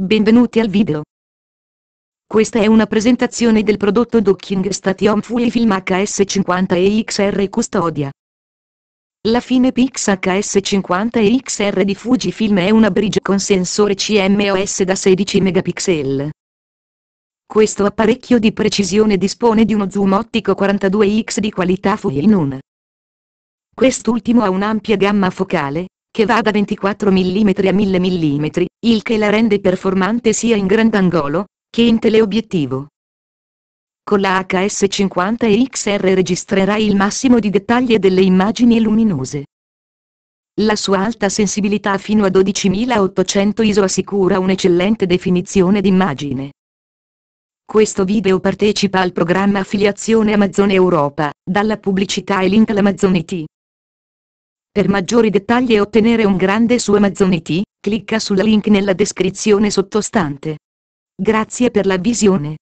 Benvenuti al video. Questa è una presentazione del prodotto Docking Station Fuel Film HS50 e XR Custodia. La Finepix HS50 e XR di Fujifilm è una bridge con sensore CMOS da 16 megapixel. Questo apparecchio di precisione dispone di uno zoom ottico 42x di qualità Fuji in 1. Quest'ultimo ha un'ampia gamma focale, che va da 24 mm a 1000 mm, il che la rende performante sia in grandangolo, che in teleobiettivo. Con la HS50 e XR registrerà il massimo di dettagli delle immagini luminose. La sua alta sensibilità fino a 12800 ISO assicura un'eccellente definizione d'immagine. Questo video partecipa al programma Affiliazione Amazon Europa, dalla pubblicità e link all'Amazon IT. Per maggiori dettagli e ottenere un grande su Amazon IT, clicca sul link nella descrizione sottostante. Grazie per la visione.